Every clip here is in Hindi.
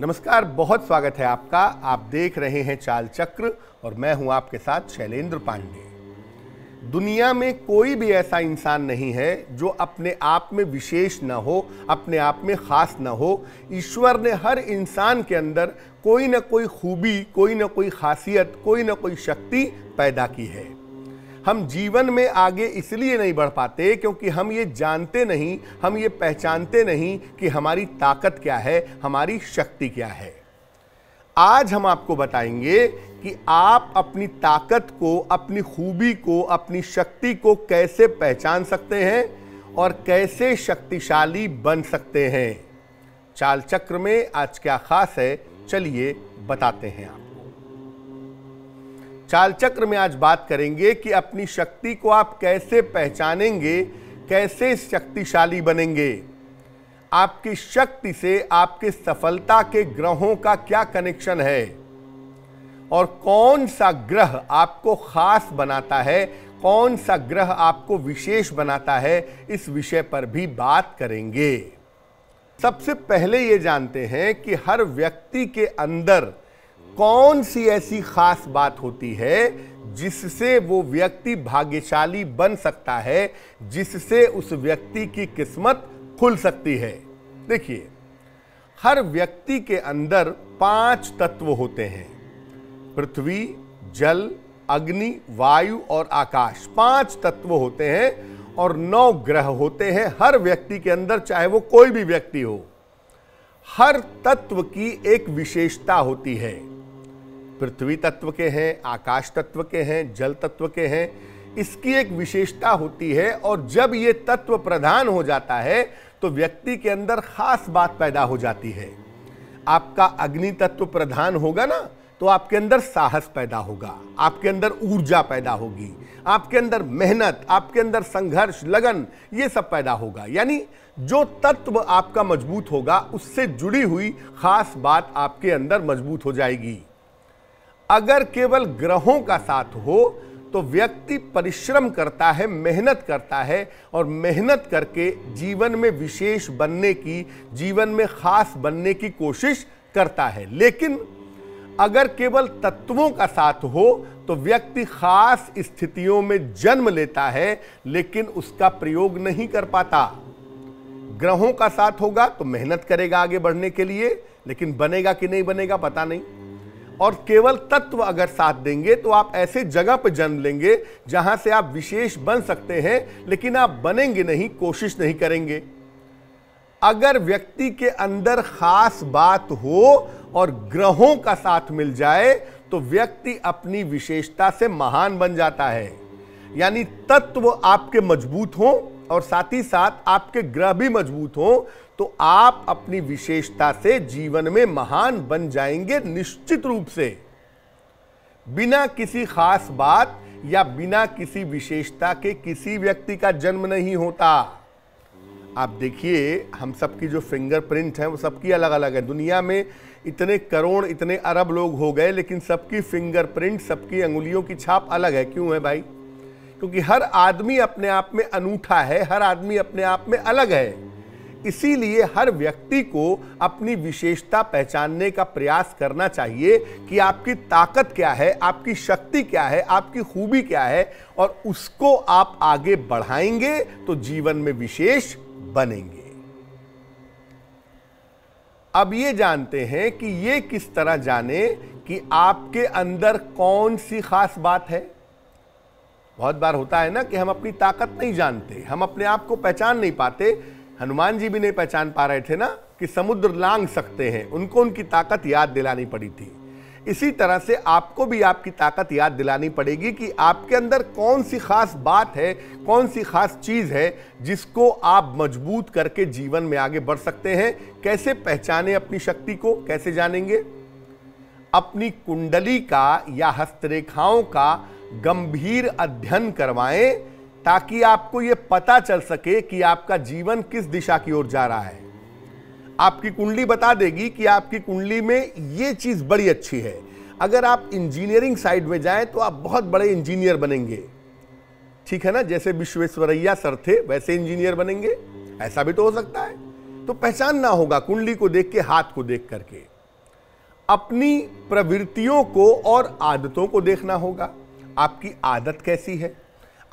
नमस्कार बहुत स्वागत है आपका आप देख रहे हैं चाल चक्र और मैं हूं आपके साथ शैलेंद्र पांडे दुनिया में कोई भी ऐसा इंसान नहीं है जो अपने आप में विशेष न हो अपने आप में खास न हो ईश्वर ने हर इंसान के अंदर कोई ना कोई खूबी कोई ना कोई खासियत कोई ना कोई शक्ति पैदा की है हम जीवन में आगे इसलिए नहीं बढ़ पाते क्योंकि हम ये जानते नहीं हम ये पहचानते नहीं कि हमारी ताकत क्या है हमारी शक्ति क्या है आज हम आपको बताएंगे कि आप अपनी ताकत को अपनी खूबी को अपनी शक्ति को कैसे पहचान सकते हैं और कैसे शक्तिशाली बन सकते हैं चाल चक्र में आज क्या खास है चलिए बताते हैं आप चाल चक्र में आज बात करेंगे कि अपनी शक्ति को आप कैसे पहचानेंगे कैसे शक्तिशाली बनेंगे आपकी शक्ति से आपके सफलता के ग्रहों का क्या कनेक्शन है और कौन सा ग्रह आपको खास बनाता है कौन सा ग्रह आपको विशेष बनाता है इस विषय पर भी बात करेंगे सबसे पहले ये जानते हैं कि हर व्यक्ति के अंदर कौन सी ऐसी खास बात होती है जिससे वो व्यक्ति भाग्यशाली बन सकता है जिससे उस व्यक्ति की किस्मत खुल सकती है देखिए हर व्यक्ति के अंदर पांच तत्व होते हैं पृथ्वी जल अग्नि वायु और आकाश पांच तत्व होते हैं और नौ ग्रह होते हैं हर व्यक्ति के अंदर चाहे वो कोई भी व्यक्ति हो हर तत्व की एक विशेषता होती है पृथ्वी तत्व के हैं आकाश तत्व के हैं जल तत्व के हैं इसकी एक विशेषता होती है और जब ये तत्व प्रधान हो जाता है तो व्यक्ति के अंदर खास बात पैदा हो जाती है आपका अग्नि तत्व प्रधान होगा ना तो आपके अंदर साहस पैदा होगा आपके अंदर ऊर्जा पैदा होगी आपके अंदर मेहनत आपके अंदर संघर्ष लगन ये सब पैदा होगा यानी जो तत्व आपका मजबूत होगा उससे जुड़ी हुई खास बात आपके अंदर मजबूत हो जाएगी अगर केवल ग्रहों का साथ हो तो व्यक्ति परिश्रम करता है मेहनत करता है और मेहनत करके जीवन में विशेष बनने की जीवन में खास बनने की कोशिश करता है लेकिन अगर केवल तत्वों का साथ हो तो व्यक्ति खास स्थितियों में जन्म लेता है लेकिन उसका प्रयोग नहीं कर पाता ग्रहों का साथ होगा तो मेहनत करेगा आगे बढ़ने के लिए लेकिन बनेगा कि नहीं बनेगा पता नहीं और केवल तत्व अगर साथ देंगे तो आप ऐसे जगह पर जन्म लेंगे जहां से आप विशेष बन सकते हैं लेकिन आप बनेंगे नहीं कोशिश नहीं करेंगे अगर व्यक्ति के अंदर खास बात हो और ग्रहों का साथ मिल जाए तो व्यक्ति अपनी विशेषता से महान बन जाता है यानी तत्व आपके मजबूत हों और साथ ही साथ आपके ग्रह भी मजबूत हों तो आप अपनी विशेषता से जीवन में महान बन जाएंगे निश्चित रूप से बिना किसी खास बात या बिना किसी विशेषता के किसी व्यक्ति का जन्म नहीं होता आप देखिए हम सब की जो फिंगरप्रिंट है वो सबकी अलग अलग है दुनिया में इतने करोड़ इतने अरब लोग हो गए लेकिन सबकी फिंगरप्रिंट सबकी अंगुलियों की छाप अलग है क्यों है भाई क्योंकि हर आदमी अपने आप में अनूठा है हर आदमी अपने आप में अलग है इसीलिए हर व्यक्ति को अपनी विशेषता पहचानने का प्रयास करना चाहिए कि आपकी ताकत क्या है आपकी शक्ति क्या है आपकी खूबी क्या है और उसको आप आगे बढ़ाएंगे तो जीवन में विशेष बनेंगे अब ये जानते हैं कि ये किस तरह जाने कि आपके अंदर कौन सी खास बात है बहुत बार होता है ना कि हम अपनी ताकत नहीं जानते हम अपने आप को पहचान नहीं पाते हनुमान जी भी नहीं पहचान पा रहे थे ना कि समुद्र लांग सकते हैं उनको उनकी ताकत याद दिलानी पड़ी थी इसी तरह से आपको भी आपकी ताकत याद दिलानी पड़ेगी कि आपके अंदर कौन सी खास बात है कौन सी खास चीज़ है जिसको आप मजबूत करके जीवन में आगे बढ़ सकते हैं कैसे पहचाने अपनी शक्ति को कैसे जानेंगे अपनी कुंडली का या हस्तरेखाओं का गंभीर अध्ययन करवाएं ताकि आपको यह पता चल सके कि आपका जीवन किस दिशा की ओर जा रहा है आपकी कुंडली बता देगी कि आपकी कुंडली में ये चीज़ बड़ी अच्छी है अगर आप इंजीनियरिंग साइड में जाएं तो आप बहुत बड़े इंजीनियर बनेंगे ठीक है ना जैसे विश्वेश्वरैया सर थे वैसे इंजीनियर बनेंगे ऐसा भी तो हो सकता है तो पहचानना होगा कुंडली को देख के हाथ को देख करके अपनी प्रवृत्तियों को और आदतों को देखना होगा आपकी आदत कैसी है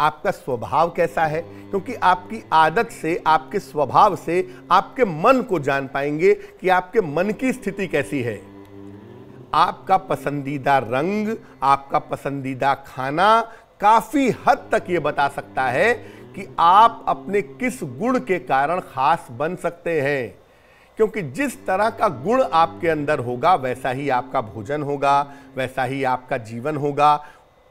आपका स्वभाव कैसा है क्योंकि आपकी आदत से आपके स्वभाव से आपके मन को जान पाएंगे कि आपके मन की स्थिति कैसी है आपका पसंदीदा रंग आपका पसंदीदा खाना काफ़ी हद तक ये बता सकता है कि आप अपने किस गुण के कारण खास बन सकते हैं क्योंकि जिस तरह का गुण आपके अंदर होगा वैसा ही आपका भोजन होगा वैसा ही आपका जीवन होगा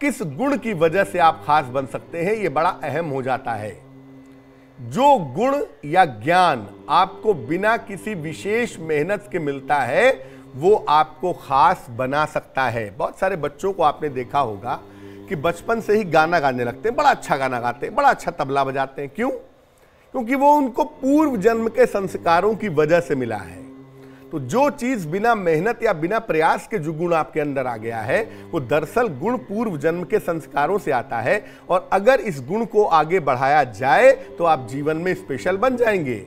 किस गुण की वजह से आप खास बन सकते हैं ये बड़ा अहम हो जाता है जो गुण या ज्ञान आपको बिना किसी विशेष मेहनत के मिलता है वो आपको खास बना सकता है बहुत सारे बच्चों को आपने देखा होगा कि बचपन से ही गाना गाने लगते हैं बड़ा अच्छा गाना गाते हैं बड़ा अच्छा तबला बजाते हैं क्यों क्योंकि वो उनको पूर्व जन्म के संस्कारों की वजह से मिला है तो जो चीज बिना मेहनत या बिना प्रयास के जो गुण आपके अंदर आ गया है वो दरअसल गुण पूर्व जन्म के संस्कारों से आता है और अगर इस गुण को आगे बढ़ाया जाए तो आप जीवन में स्पेशल बन जाएंगे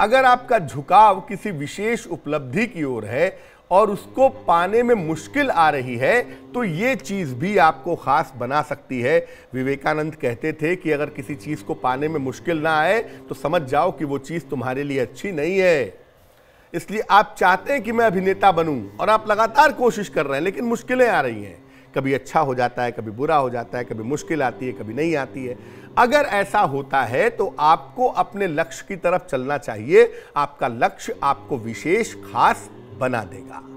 अगर आपका झुकाव किसी विशेष उपलब्धि की ओर है और उसको पाने में मुश्किल आ रही है तो ये चीज़ भी आपको ख़ास बना सकती है विवेकानंद कहते थे कि अगर किसी चीज़ को पाने में मुश्किल ना आए तो समझ जाओ कि वो चीज़ तुम्हारे लिए अच्छी नहीं है इसलिए आप चाहते हैं कि मैं अभिनेता बनूं और आप लगातार कोशिश कर रहे हैं लेकिन मुश्किलें आ रही हैं कभी अच्छा हो जाता है कभी बुरा हो जाता है कभी मुश्किल आती है कभी नहीं आती है अगर ऐसा होता है तो आपको अपने लक्ष्य की तरफ चलना चाहिए आपका लक्ष्य आपको विशेष खास बना देगा